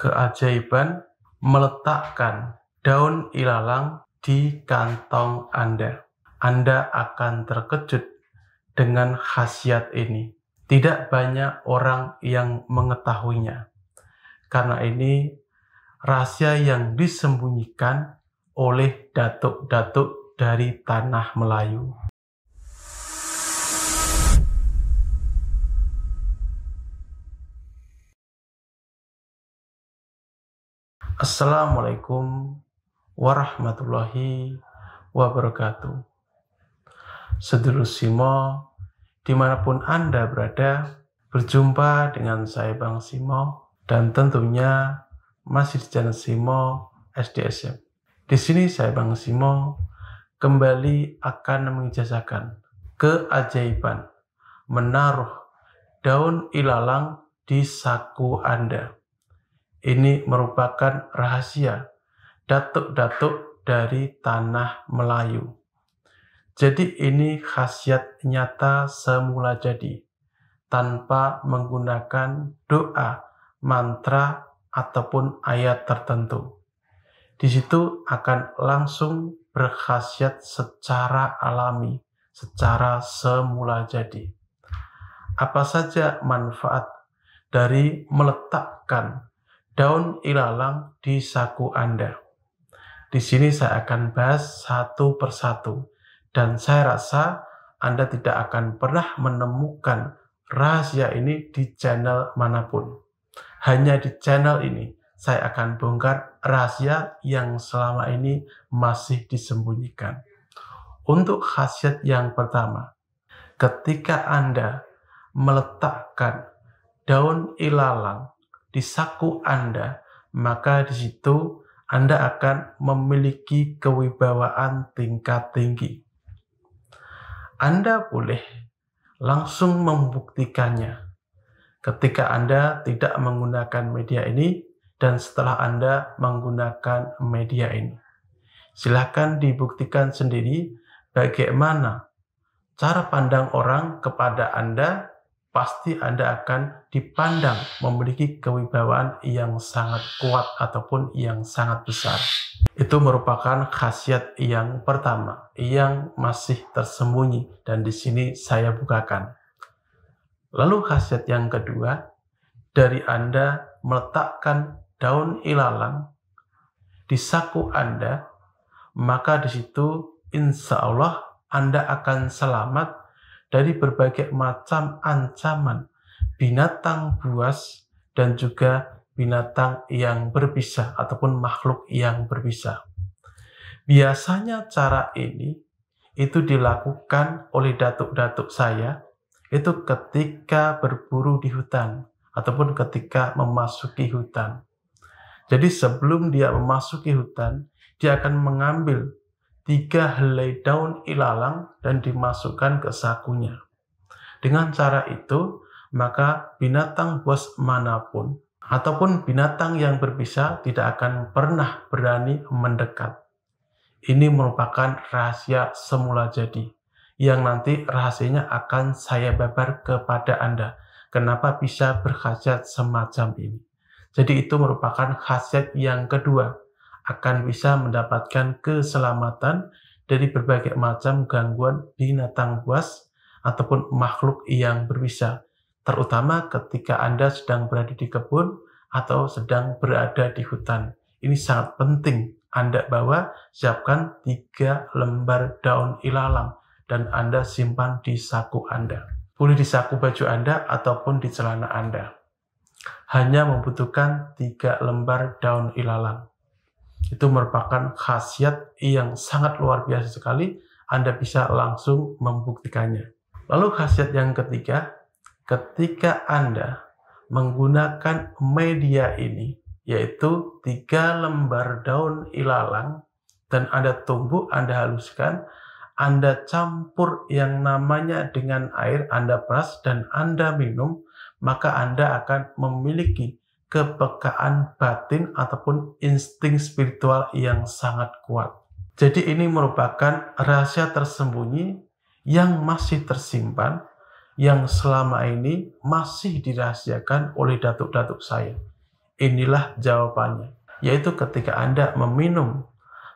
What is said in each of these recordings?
keajaiban meletakkan daun ilalang di kantong Anda. Anda akan terkejut dengan khasiat ini. Tidak banyak orang yang mengetahuinya. Karena ini rahasia yang disembunyikan oleh datuk-datuk dari tanah Melayu. Assalamualaikum warahmatullahi wabarakatuh. Sedulur Simo, dimanapun Anda berada, berjumpa dengan saya Bang Simo, dan tentunya masih di channel Simo SDSM. Di sini saya Bang Simo kembali akan mengijazahkan keajaiban menaruh daun ilalang di saku Anda ini merupakan rahasia datuk-datuk dari tanah Melayu. Jadi ini khasiat nyata semula jadi, tanpa menggunakan doa, mantra, ataupun ayat tertentu. Di situ akan langsung berkhasiat secara alami, secara semula jadi. Apa saja manfaat dari meletakkan daun ilalang di saku Anda. Di sini saya akan bahas satu persatu dan saya rasa Anda tidak akan pernah menemukan rahasia ini di channel manapun. Hanya di channel ini saya akan bongkar rahasia yang selama ini masih disembunyikan. Untuk khasiat yang pertama, ketika Anda meletakkan daun ilalang di saku Anda, maka di situ Anda akan memiliki kewibawaan tingkat tinggi. Anda boleh langsung membuktikannya ketika Anda tidak menggunakan media ini dan setelah Anda menggunakan media ini. Silahkan dibuktikan sendiri bagaimana cara pandang orang kepada Anda pasti Anda akan dipandang memiliki kewibawaan yang sangat kuat ataupun yang sangat besar. Itu merupakan khasiat yang pertama, yang masih tersembunyi dan di sini saya bukakan. Lalu khasiat yang kedua, dari Anda meletakkan daun ilalang di saku Anda, maka di situ insya Allah Anda akan selamat dari berbagai macam ancaman binatang buas dan juga binatang yang berpisah ataupun makhluk yang berpisah. Biasanya cara ini itu dilakukan oleh datuk-datuk saya itu ketika berburu di hutan ataupun ketika memasuki hutan. Jadi sebelum dia memasuki hutan, dia akan mengambil tiga helai daun ilalang dan dimasukkan ke sakunya. Dengan cara itu, maka binatang buas manapun ataupun binatang yang berbisa tidak akan pernah berani mendekat. Ini merupakan rahasia semula jadi, yang nanti rahasianya akan saya babar kepada Anda. Kenapa bisa berkhasiat semacam ini? Jadi itu merupakan khasiat yang kedua, akan bisa mendapatkan keselamatan dari berbagai macam gangguan binatang buas ataupun makhluk yang berbisa, terutama ketika Anda sedang berada di kebun atau sedang berada di hutan. Ini sangat penting Anda bawa, siapkan tiga lembar daun ilalang dan Anda simpan di saku Anda. Boleh di saku baju Anda ataupun di celana Anda. Hanya membutuhkan tiga lembar daun ilalang itu merupakan khasiat yang sangat luar biasa sekali. Anda bisa langsung membuktikannya. Lalu khasiat yang ketiga, ketika Anda menggunakan media ini, yaitu tiga lembar daun ilalang, dan Anda tunggu, Anda haluskan, Anda campur yang namanya dengan air, Anda peras, dan Anda minum, maka Anda akan memiliki kepekaan batin ataupun insting spiritual yang sangat kuat. Jadi ini merupakan rahasia tersembunyi yang masih tersimpan, yang selama ini masih dirahasiakan oleh datuk-datuk saya. Inilah jawabannya, yaitu ketika Anda meminum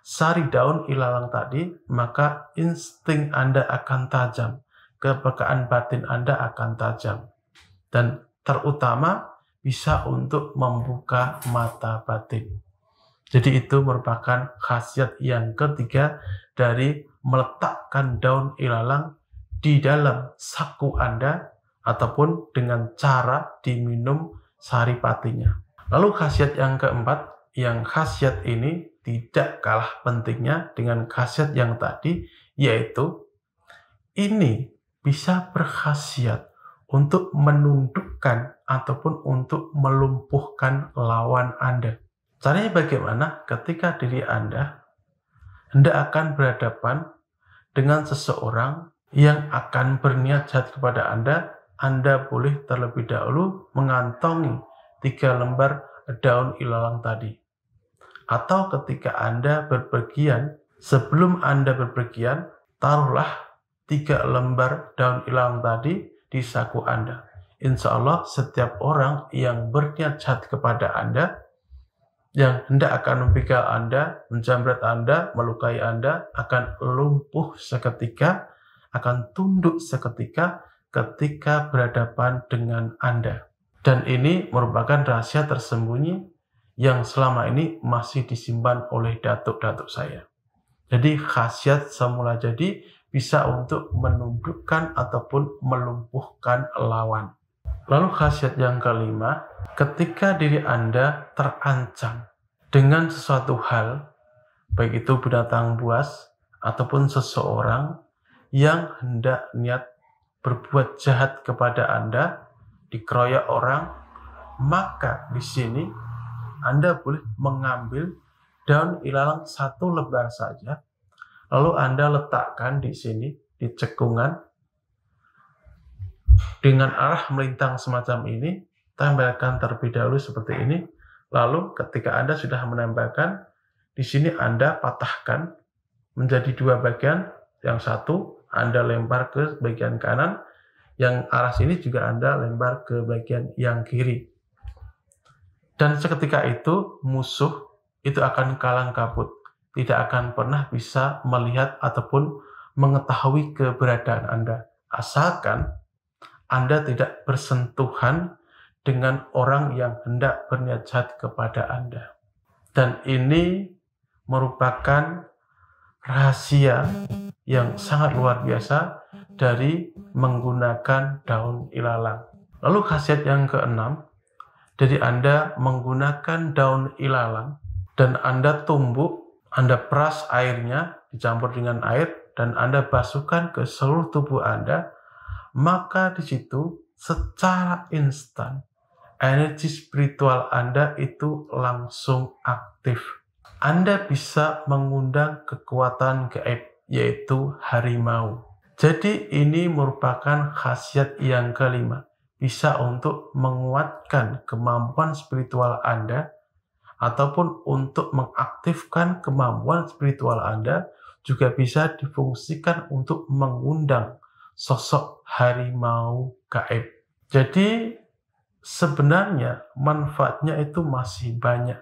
sari daun ilalang tadi, maka insting Anda akan tajam, kepekaan batin Anda akan tajam. Dan terutama bisa untuk membuka mata batin. Jadi itu merupakan khasiat yang ketiga dari meletakkan daun ilalang di dalam saku Anda ataupun dengan cara diminum sari saripatinya. Lalu khasiat yang keempat, yang khasiat ini tidak kalah pentingnya dengan khasiat yang tadi, yaitu ini bisa berkhasiat untuk menundukkan ataupun untuk melumpuhkan lawan Anda. Caranya bagaimana? Ketika diri Anda Anda akan berhadapan dengan seseorang yang akan berniat jahat kepada Anda, Anda boleh terlebih dahulu mengantongi tiga lembar daun ilalang tadi. Atau ketika Anda berpergian, sebelum Anda berpergian, taruhlah tiga lembar daun ilalang tadi di saku Anda insya Allah setiap orang yang berniat jahat kepada Anda, yang hendak akan mempigal Anda, menjamret Anda, melukai Anda, akan lumpuh seketika, akan tunduk seketika ketika berhadapan dengan Anda. Dan ini merupakan rahasia tersembunyi yang selama ini masih disimpan oleh datuk-datuk saya. Jadi khasiat semula jadi bisa untuk menundukkan ataupun melumpuhkan lawan. Lalu khasiat yang kelima, ketika diri Anda terancam dengan sesuatu hal, baik itu binatang buas ataupun seseorang yang hendak niat berbuat jahat kepada Anda, dikeroyok orang, maka di sini Anda boleh mengambil daun ilalang satu lebar saja, lalu Anda letakkan di sini di cekungan dengan arah melintang semacam ini, tempelkan terlebih dahulu seperti ini. Lalu ketika Anda sudah menempelkan, di sini Anda patahkan menjadi dua bagian. Yang satu Anda lempar ke bagian kanan, yang arah sini juga Anda lempar ke bagian yang kiri. Dan seketika itu musuh itu akan kalang kabut, tidak akan pernah bisa melihat ataupun mengetahui keberadaan Anda. Asalkan anda tidak bersentuhan dengan orang yang hendak berniat jahat kepada Anda. Dan ini merupakan rahasia yang sangat luar biasa dari menggunakan daun ilalang. Lalu khasiat yang keenam, jadi Anda menggunakan daun ilalang dan Anda tumbuk, Anda peras airnya dicampur dengan air dan Anda basuhkan ke seluruh tubuh Anda maka di situ secara instan energi spiritual Anda itu langsung aktif. Anda bisa mengundang kekuatan gaib, yaitu harimau. Jadi ini merupakan khasiat yang kelima, bisa untuk menguatkan kemampuan spiritual Anda ataupun untuk mengaktifkan kemampuan spiritual Anda juga bisa difungsikan untuk mengundang sosok harimau gaib. Jadi sebenarnya manfaatnya itu masih banyak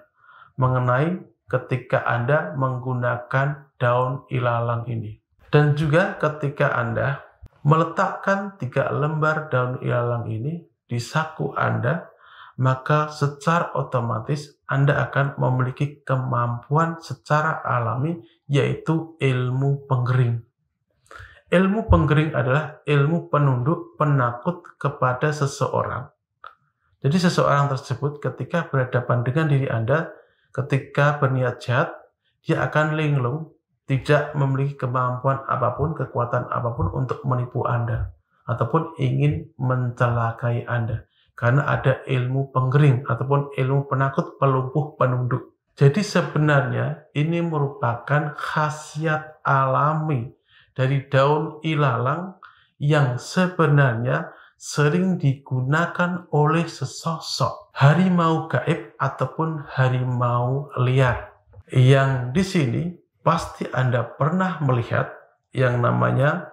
mengenai ketika Anda menggunakan daun ilalang ini. Dan juga ketika Anda meletakkan tiga lembar daun ilalang ini di saku Anda, maka secara otomatis Anda akan memiliki kemampuan secara alami yaitu ilmu pengering. Ilmu penggering adalah ilmu penunduk penakut kepada seseorang. Jadi seseorang tersebut ketika berhadapan dengan diri Anda, ketika berniat jahat, dia akan linglung, tidak memiliki kemampuan apapun, kekuatan apapun untuk menipu Anda ataupun ingin mencelakai Anda karena ada ilmu penggering ataupun ilmu penakut, pelumpuh, penunduk. Jadi sebenarnya ini merupakan khasiat alami dari daun ilalang yang sebenarnya sering digunakan oleh sesosok harimau gaib ataupun harimau liar. Yang di sini pasti Anda pernah melihat yang namanya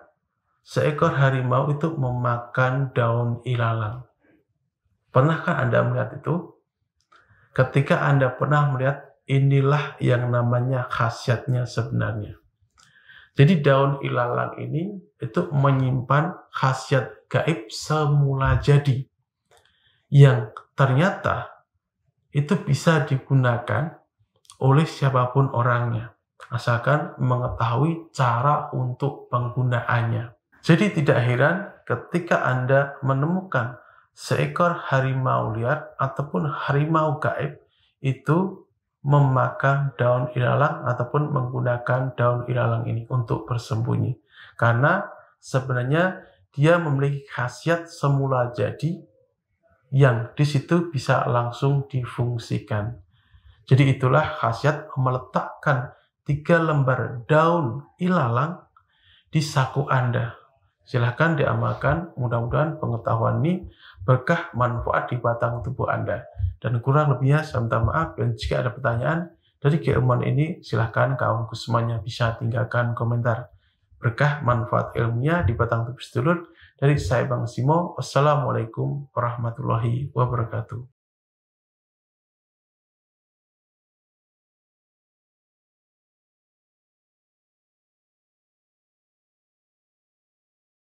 seekor harimau itu memakan daun ilalang. Pernahkah Anda melihat itu? Ketika Anda pernah melihat, inilah yang namanya khasiatnya sebenarnya. Jadi daun ilalang ini itu menyimpan khasiat gaib semula jadi yang ternyata itu bisa digunakan oleh siapapun orangnya asalkan mengetahui cara untuk penggunaannya. Jadi tidak heran ketika Anda menemukan seekor harimau liar ataupun harimau gaib itu memakan daun ilalang ataupun menggunakan daun ilalang ini untuk bersembunyi. Karena sebenarnya dia memiliki khasiat semula jadi yang di situ bisa langsung difungsikan. Jadi itulah khasiat meletakkan tiga lembar daun ilalang di saku Anda. Silahkan diamalkan, mudah-mudahan pengetahuan ini berkah manfaat di batang tubuh Anda. Dan kurang lebihnya saya minta maaf dan jika ada pertanyaan dari keilmuan ini silahkan kawan semuanya bisa tinggalkan komentar. Berkah manfaat ilmunya di batang tubuh sedulur dari saya Bang Simo. Wassalamualaikum warahmatullahi wabarakatuh.